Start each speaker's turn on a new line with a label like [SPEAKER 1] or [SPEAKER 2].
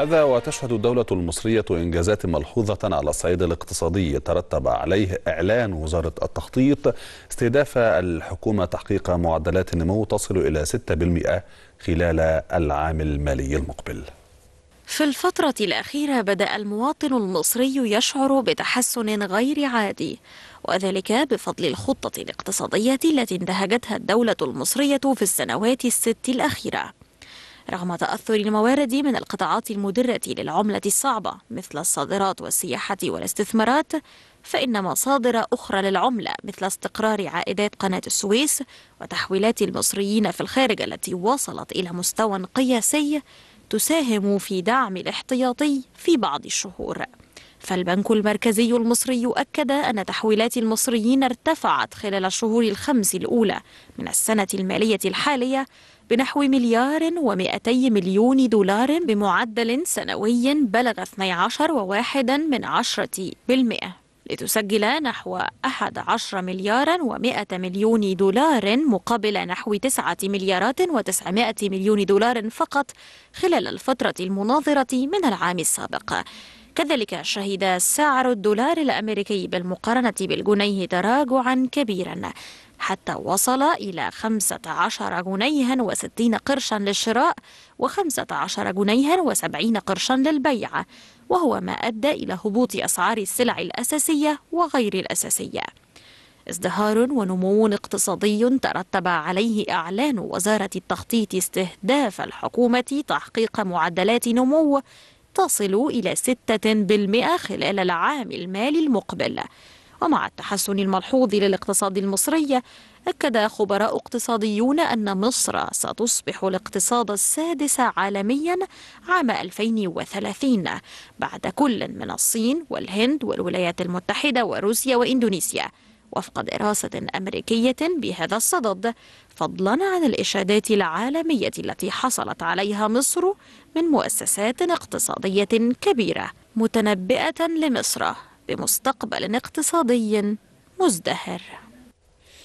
[SPEAKER 1] هذا وتشهد الدولة المصرية إنجازات ملحوظة على الصعيد الاقتصادي ترتب عليه إعلان وزارة التخطيط استهداف الحكومة تحقيق معدلات نمو تصل إلى 6% خلال العام المالي المقبل
[SPEAKER 2] في الفترة الأخيرة بدأ المواطن المصري يشعر بتحسن غير عادي وذلك بفضل الخطة الاقتصادية التي انتهجتها الدولة المصرية في السنوات الست الأخيرة رغم تأثر الموارد من القطاعات المدرة للعملة الصعبة مثل الصادرات والسياحة والاستثمارات فإن مصادر أخرى للعملة مثل استقرار عائدات قناة السويس وتحويلات المصريين في الخارج التي وصلت إلى مستوى قياسي تساهم في دعم الاحتياطي في بعض الشهور فالبنك المركزي المصري أكد أن تحويلات المصريين ارتفعت خلال الشهور الخمس الأولى من السنة المالية الحالية بنحو مليار ومئتي مليون دولار بمعدل سنوي بلغ 12 من عشرة بالمئة لتسجل نحو 11 مليارا و100 مليون دولار مقابل نحو 9 مليارات و900 مليون دولار فقط خلال الفترة المناظرة من العام السابق كذلك شهد سعر الدولار الأمريكي بالمقارنة بالجنيه تراجعا كبيرا حتى وصل إلى 15 جنيها و60 قرشا للشراء و15 جنيها و70 قرشا للبيع وهو ما أدى إلى هبوط أسعار السلع الأساسية وغير الأساسية ازدهار ونمو اقتصادي ترتب عليه إعلان وزارة التخطيط استهداف الحكومة تحقيق معدلات نمو تصل إلى 6% خلال العام المالي المقبل ومع التحسن الملحوظ للاقتصاد المصري أكد خبراء اقتصاديون أن مصر ستصبح الاقتصاد السادس عالميا عام 2030 بعد كل من الصين والهند والولايات المتحدة وروسيا وإندونيسيا وفق دراسة أمريكية بهذا الصدد فضلا عن الإشادات العالمية التي حصلت عليها مصر من مؤسسات اقتصادية كبيرة متنبئة لمصر بمستقبل اقتصادي مزدهر